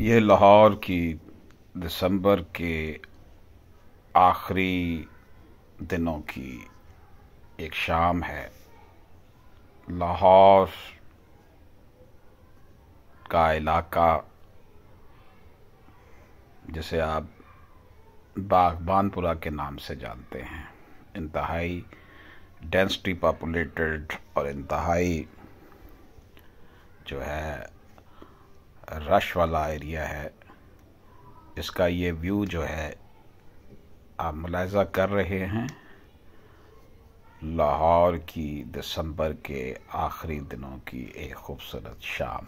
ये लाहौर की दिसंबर के आखिरी दिनों की एक शाम है लाहौर का इलाका जिसे आप बागबानपुरा के नाम से जानते हैं इंतहाई डेंसिटी पॉपुलेटेड और इंतहाई जो है रश वाला एरिया है इसका ये व्यू जो है आप मुलायजा कर रहे हैं लाहौर की दिसंबर के आखिरी दिनों की एक खूबसूरत शाम